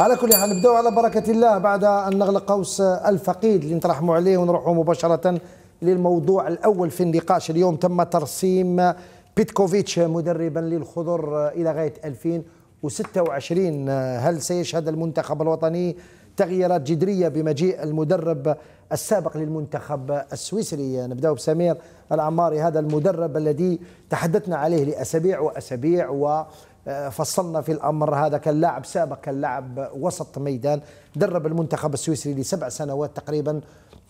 على كل حال نبداو على بركه الله بعد ان نغلق قوس الفقيد اللي نترحموا عليه ونروحوا مباشره للموضوع الاول في النقاش اليوم تم ترسيم بيتكوفيتش مدربا للخضر الى غايه 2026 هل سيشهد المنتخب الوطني تغييرات جذريه بمجيء المدرب السابق للمنتخب السويسري نبداو بسمير العماري هذا المدرب الذي تحدثنا عليه لاسابيع واسابيع و آه، فصلنا في الأمر هذا كان لاعب سابق كان لاعب وسط ميدان درب المنتخب السويسري لسبع سنوات تقريبا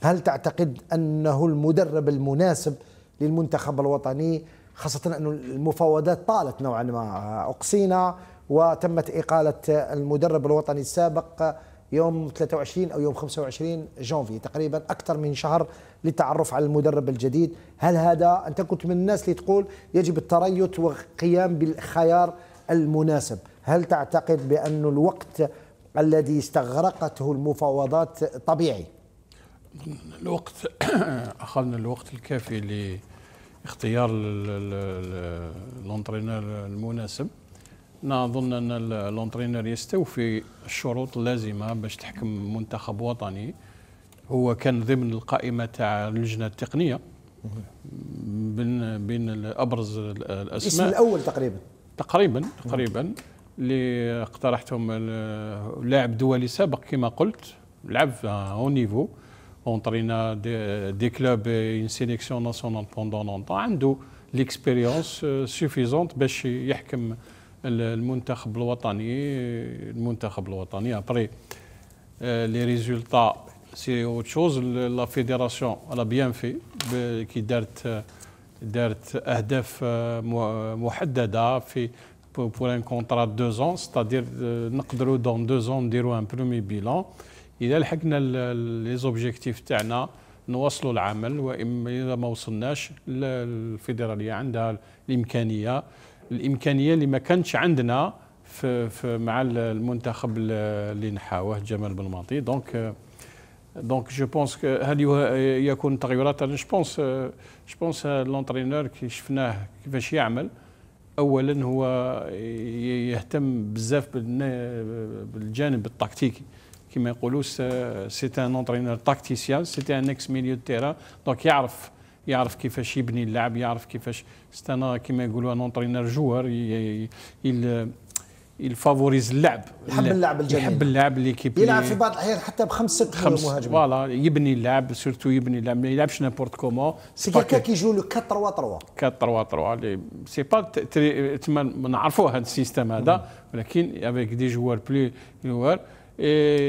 هل تعتقد أنه المدرب المناسب للمنتخب الوطني خاصة أن المفاوضات طالت نوعا ما أقصينا وتمت إقالة المدرب الوطني السابق يوم 23 أو يوم 25 جانفي تقريبا أكثر من شهر للتعرف على المدرب الجديد هل هذا أنت كنت من الناس اللي تقول يجب التريث والقيام بالخيار المناسب هل تعتقد بأن الوقت الذي استغرقته المفاوضات طبيعي الوقت أخذنا الوقت الكافي لاختيار الانترينر المناسب نظن أن الانترينر يستوفي الشروط اللازمة باش تحكم منتخب وطني هو كان ضمن القائمة تاع اللجنة التقنية بين بين أبرز الأسماء الاسم الأول تقريبا تقريبا نعم. تقريبا اللي اقترحتهم لاعب دولي سابق كما قلت لعب اون نيفو اونترينا دي, كلوب اون سيليكسيون ناسيونال بوندون لونتون عنده ليكسبيريونس سوفيزونت euh, باش يحكم المنتخب الوطني المنتخب الوطني ابري لي ريزولتا سي اوت شوز لا فيديراسيون لا بيان في كي دارت دارت اهداف آه، محدده في بور ان كونترا دو زون ستادير نقدروا دون دو زون نديروا ان برومي بيلون اذا لحقنا لي زوبجيكتيف تاعنا نواصلوا العمل واما اذا ما وصلناش الفيدراليه عندها الامكانيه الامكانيه اللي ما كانتش عندنا في, في مع المنتخب اللي نحاوه جمال بن دونك دونك جو بونس هل يكون تغيرات انا جو بونس جو بونس لونترينور كي شفناه كيفاش يعمل اولا هو يهتم بزاف بالجانب التكتيكي كما يقولوا سي ان اونترينور تاكتيسيان سي ان اكس ميليو تيرا دونك يعرف يعرف كيفاش يبني اللعب يعرف كيفاش استنى كما يقولوا ان اونترينور جوار يفافوريز اللعب يحب اللعب الجميل يحب اللعب ليكيب يلعب في بعض الاحيان حتى بخمس ست خمس مهاجمين فوالا يبني اللعب سيرتو يبني اللعب ما يلعبش نابورت كومون سي كاكا كيجيو لو 4 3 3 4 3 3 سي با نعرفوا هذا السيستم هذا ولكن افيك دي جوار بلو جوار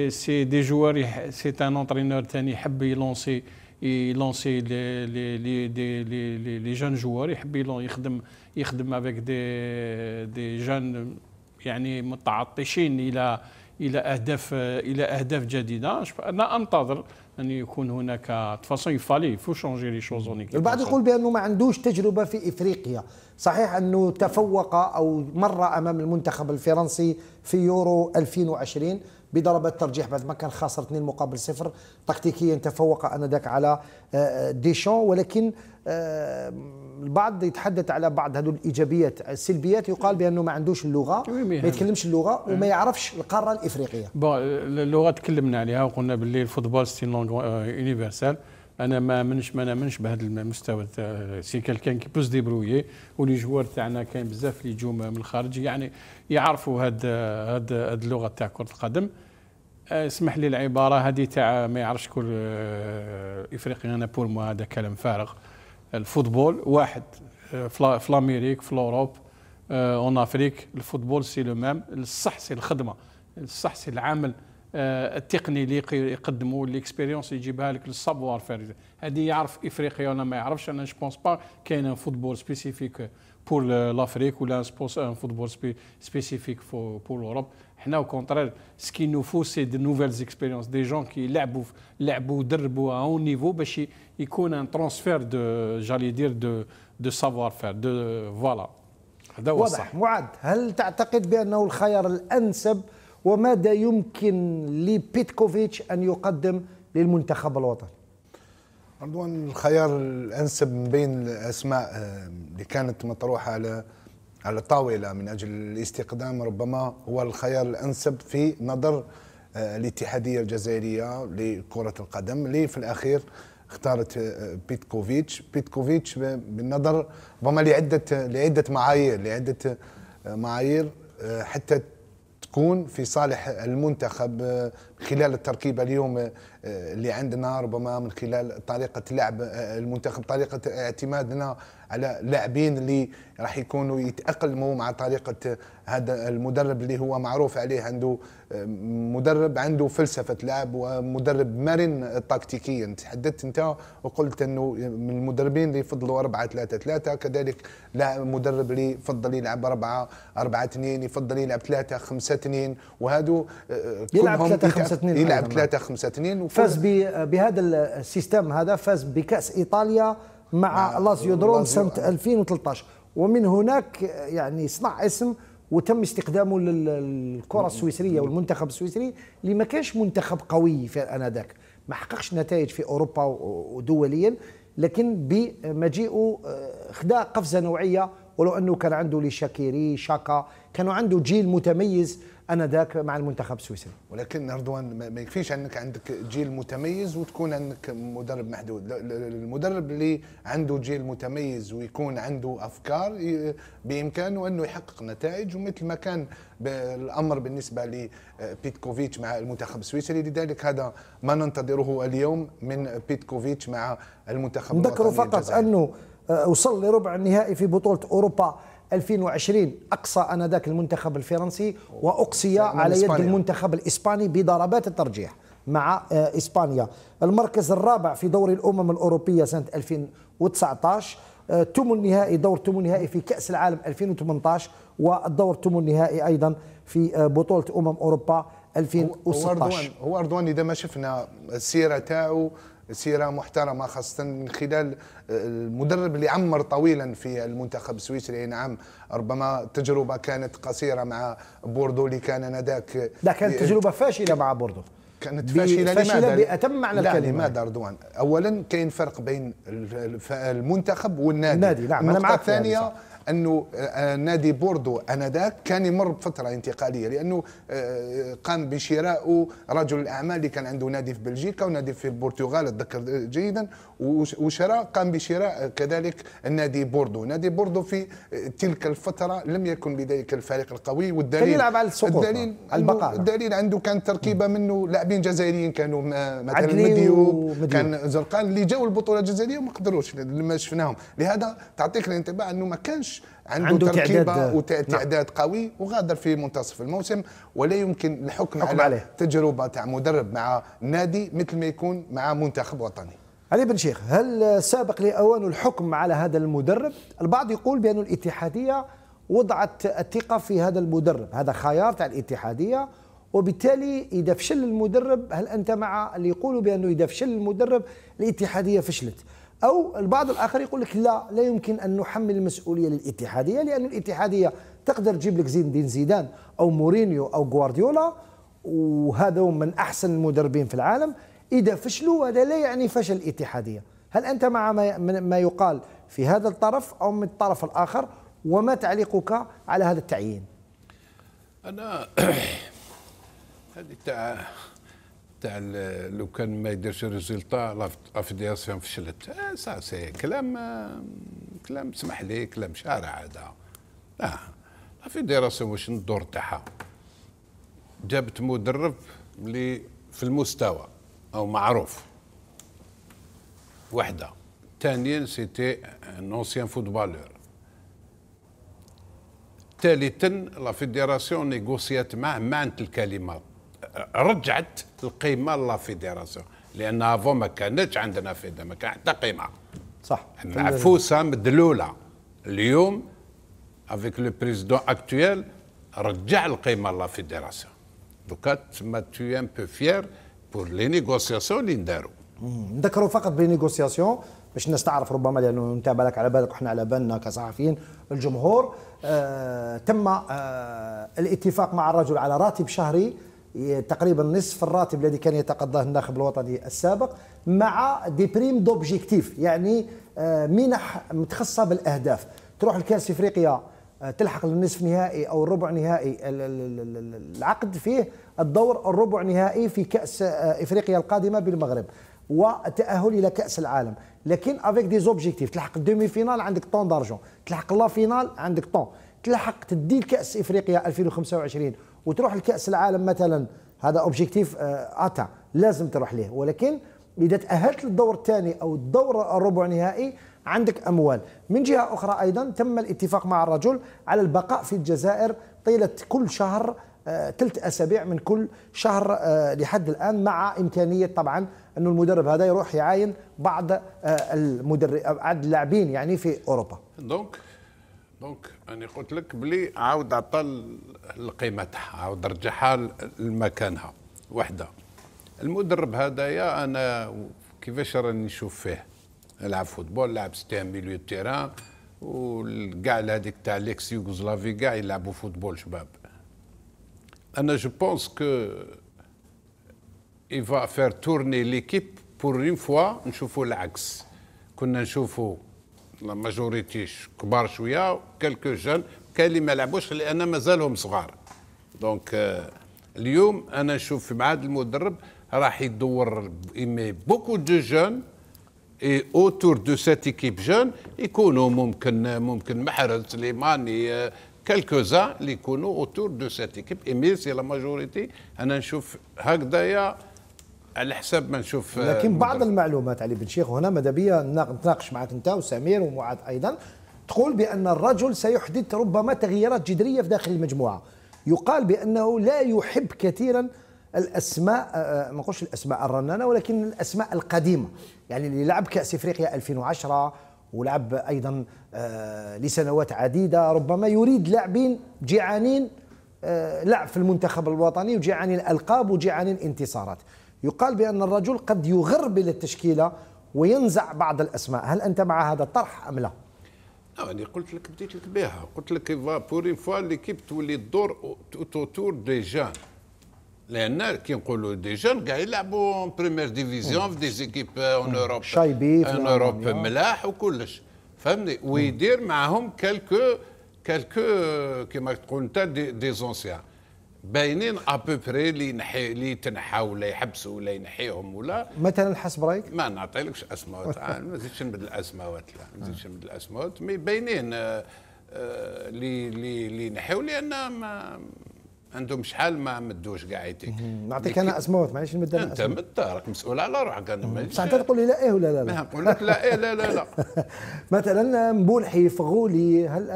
سي دي جوار سي ان اونترينور ثاني يحب يلونسي يلونسي لي لي لي لي لي جون جوار يحب يخدم يخدم افيك دي دي جون يعني متعطشين الى الى اهداف الى اهداف جديده انا انتظر ان يكون هناك تفاصيل فالي فو شونجي لي شوز البعض يقول بانه ما عندوش تجربه في افريقيا صحيح انه تفوق او مر امام المنتخب الفرنسي في يورو 2020 بضربات ترجيح بعد ما كان خاسر 2 مقابل صفر تكتيكيا تفوق انذاك على آه، ديشون ولكن آه، البعض يتحدث على بعض هذو الايجابيات السلبيات يقال بانه ما عندوش اللغه ما يتكلمش اللغه إيه. وما يعرفش القاره الافريقيه بون اللغه تكلمنا عليها وقلنا باللي الفوتبول سي لونغ يونيفرسال آه، انا ما منش ما نامنش بهذا المستوى تاع سي كالكان كي بوز ديبرويي ولي جوار تاعنا كاين بزاف اللي يجوا من الخارج يعني يعرفوا هاد هاد, هاد اللغه تاع كره القدم آه، اسمح لي العباره هذه تاع ما يعرفش كل آه، افريقيا انا بور مو هذا كلام فارغ الفوتبول واحد آه، في لاميريك في لوروب اون افريك الفوتبول سي لو ميم الصح سي الخدمه الصح سي العمل آه، التقني اللي يقدموا ليكسبيريونس يجيبها لك للسافوار فير هذه يعرف افريقيا ولا ما يعرفش انا جو بونس با كاين فوتبول سبيسيفيك بور لافريك ولا ان فوتبول سبيسيفيك بور اوروب حنا كونترير سكي نو فو سي دي نوفيل اكسبيريونس دي جون كي لعبوا لعبوا ودربوا اون نيفو باش يكون ان ترونسفير دو جالي دير دو دو سافوار فير دو فوالا هذا هو واضح معاد هل تعتقد بانه الخيار الانسب وماذا يمكن لبيتكوفيتش أن يقدم للمنتخب الوطني أردوان الخيار الأنسب من بين الأسماء آه، اللي كانت مطروحة على على الطاولة من أجل الاستقدام ربما هو الخيار الأنسب في نظر آه، الاتحادية الجزائرية لكرة القدم اللي في الأخير اختارت آه، بيتكوفيتش بيتكوفيتش بالنظر ربما لعدة لعدة معايير لعدة معايير حتى تكون في صالح المنتخب من آه، خلال التركيبه اليوم آه، اللي عندنا ربما من خلال طريقه لعب آه، المنتخب طريقه اعتمادنا على لاعبين اللي راح يكونوا يتاقلموا مع طريقه هذا المدرب اللي هو معروف عليه عنده مدرب عنده فلسفه لعب ومدرب مرن تكتيكيا تحدثت انت وقلت انه من المدربين اللي يفضلوا 4 3 3 كذلك لا مدرب اللي يفضل يلعب 4 4 2 يفضل يلعب 3 5 2 وهادو آه، يلعب 3 5 2 يلعب 3 5 2 فاز بهذا السيستم هذا فاز بكاس ايطاليا مع لازيو نعم. درون سنة 2013 ومن هناك يعني صنع اسم وتم استخدامه للكرة السويسرية والمنتخب السويسري اللي ما كانش منتخب قوي في انذاك ما حققش نتائج في اوروبا ودوليا لكن بمجيئه آه، خدا قفزة نوعية ولو انه كان عنده لشاكيري شاكا كانوا عنده جيل متميز انا ذاك مع المنتخب السويسري ولكن رضوان ما يكفيش انك عندك جيل متميز وتكون عندك مدرب محدود المدرب اللي عنده جيل متميز ويكون عنده افكار بامكانه انه يحقق نتائج ومثل ما كان الامر بالنسبه لبيتكوفيتش مع المنتخب السويسري لذلك هذا ما ننتظره اليوم من بيتكوفيتش مع المنتخب نذكر فقط انه وصل آه، لربع النهائي في بطوله اوروبا 2020 أقصى أنذاك المنتخب الفرنسي وأقصي على يد إسبانيا. المنتخب الإسباني بضربات الترجيح مع آه، إسبانيا المركز الرابع في دوري الأمم الأوروبية سنة 2019 تم آه، النهائي دور تم النهائي في كأس العالم 2018 والدور تم النهائي أيضا في آه، بطولة أمم أوروبا 2016 هو أردوان هو أردوان إذا ما شفنا السيرة تاعو سيره محترمه خاصه من خلال آه، المدرب اللي عمر طويلا في المنتخب السويسري نعم ربما تجربه كانت قصيره مع بوردو اللي كان نداك لا كانت تجربه فاشله مع بوردو كانت فاشله فاشله باتم معنى الكلمه لماذا اردوان؟ اولا كاين فرق بين المنتخب والنادي النادي نعم انا معك الثانيه انه آه، آه، نادي بوردو انذاك كان يمر بفتره انتقاليه لانه آه، قام بشراء رجل الاعمال اللي كان عنده نادي في بلجيكا ونادي في البرتغال اتذكر جيدا وشراء قام بشراء كذلك نادي بوردو نادي بوردو في تلك الفتره لم يكن لذلك الفريق القوي والدليل كان يلعب على الدليل على البقاء الدليل عنده كان تركيبه منه لا لاعبين جزائريين كانوا مثلا مديوب كان زرقان اللي جاوا البطوله الجزائريه وما قدروش لما شفناهم لهذا تعطيك الانطباع انه ما كانش عنده, عنده تركيبه وتعداد نعم. قوي وغادر في منتصف الموسم ولا يمكن الحكم على عليه. تجربه تاع مدرب مع نادي مثل ما يكون مع منتخب وطني علي بن شيخ هل سابق لأوان الحكم على هذا المدرب البعض يقول بأن الاتحادية وضعت الثقة في هذا المدرب هذا خيار تاع الاتحادية وبالتالي اذا فشل المدرب هل انت مع اللي يقولوا بانه اذا فشل المدرب الاتحاديه فشلت او البعض الاخر يقول لك لا لا يمكن ان نحمل المسؤوليه للاتحاديه لان الاتحاديه تقدر تجيب لك زين الدين زيدان او مورينيو او غوارديولا وهذا من احسن المدربين في العالم اذا فشلوا هذا لا يعني فشل الاتحاديه هل انت مع ما يقال في هذا الطرف او من الطرف الاخر وما تعليقك على هذا التعيين انا هذه تاع تاع لو كان ما يديرش لا فيديراسيون فشلت آه، سا سي كلام آه، كلام سمح لي كلام شارع هذا اه لافيديراسيون واش الدور تاعها جابت مدرب اللي في المستوى او معروف وحده ثانيا سيتي ان اونسيان فوتبالور ثالثا لا فيديراسيون نيغوسيات معه معنت الكلمه رجعت القيمه لا فيديراسيون لان افون ما كانتش عندنا فيدا ما كان حتى قيمه صح معفوسه مدلوله اليوم افيك لو بريزيدون اكتويل رجع القيمه لا فيديراسيون دوكا تما تو ان بو فيير بور لي نيغوسياسيون اللي نداروا نذكروا فقط بلي نيغوسياسيون باش الناس تعرف ربما لانه انت لك على بالك وحنا على بالنا كصحفيين الجمهور آه تم آه الاتفاق مع الرجل على راتب شهري تقريبا نصف الراتب الذي كان يتقضاه الناخب الوطني السابق مع دي بريم دوبجيكتيف يعني آه، منح متخصصه بالاهداف تروح لكاس افريقيا آه، تلحق للنصف نهائي او الربع نهائي العقد فيه الدور الربع نهائي في كاس آه، افريقيا القادمه بالمغرب وتاهل الى كاس العالم لكن افيك دي زوبجيكتيف تلحق الدومي فينال عندك طون دارجون تلحق لا فينال عندك طون تلحق تدي كاس افريقيا 2025 وتروح لكاس العالم مثلا هذا اوبجيكتيف آه، اتى لازم تروح ليه ولكن اذا تاهلت للدور الثاني او الدور الربع نهائي عندك اموال من جهه اخرى ايضا تم الاتفاق مع الرجل على البقاء في الجزائر طيله كل شهر آه، ثلاث اسابيع من كل شهر آه، لحد الان مع امكانيه طبعا انه المدرب هذا يروح يعاين بعض المدرب بعض اللاعبين يعني في اوروبا دونك دونك انا قلت لك بلي عاود عطى تاعها عاود رجعها لمكانها وحده المدرب هذايا انا كيفاش راني نشوف فيه لعب فوتبول لعب ستان ميليو تيران وكاع هذيك تاع ليكس يوغوسلافي كاع يلعبوا فوتبول شباب انا جو بونس كو اي فا faire تورني ليكيب بور اون فوا نشوفوا العكس كنا نشوفوا لا ماجوريتيش كبار شويه كالكو جون كاين اللي ما لعبوش لان مازالهم صغار دونك euh, اليوم انا نشوف في معاد المدرب راح يدور ايمي بوكو دو جون اي اوتور دو سيت ايكيب جون يكونوا ممكن ممكن محرز سليماني زان اللي يكونوا اوتور دو سيت ايكيب ايمي سي لا ماجوريتي انا نشوف هكذايا على حسب ما نشوف آه، لكن بعض المعلومات علي بن شيخ هنا ماذا بيا نتناقش معك انت وسمير ومعاذ ايضا تقول بان الرجل سيحدث ربما تغييرات جذريه في داخل المجموعه يقال بانه لا يحب كثيرا الاسماء آه، آه، ما نقولش الاسماء الرنانه ولكن الاسماء القديمه يعني اللي لعب كاس افريقيا 2010 ولعب ايضا لسنوات عديده ربما يريد لاعبين جيعانين لعب في المنتخب الوطني وجيعانين القاب وجيعانين انتصارات يقال بأن الرجل قد يغر بالتشكيله وينزع بعض الأسماء هل أنت مع هذا الطرح أم لا؟ أنا يعني قلت لك بديت لك بها قلت لك بور اون فوا ليكيب تولي الدور توتور دي جان لان كي نقولوا دي جون كاع يلعبوا اون بريمير ديفيزيون في دي زيكيب اون اوروب شايبي اون اوروب ملاح وكلش فهمني ويدير معاهم كالكو كالكو كيما تقول انت دي زونسيان باينين ابوبري اللي ينحي اللي تنحاو ولا يحبسوا ولا ينحيهم ولا مثلا حسب رايك ما نعطيلكش اسماوات ما نزيدش نبدل الاسماوات لا ما نزيدش آه. نبدل الاسماوات مي باينين اللي آه، آه، اللي اللي نحيو لان ما عندهم شحال ما مدوش كاع يتيك نعطيك انا اسماوات معليش نمد انا انت مد راك مسؤول على روحك انا بصح انت تقول لي لا ايه ولا لا لا نقول لك لا ايه لا لا لا مثلا مبولحي فغولي هل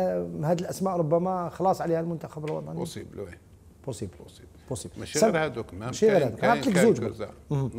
هذه الاسماء ربما خلاص عليها المنتخب الوطني بوسيبل وي بوسيبل بوسيبل ماشي غير هذوك ماشي غير هذوك انا زوج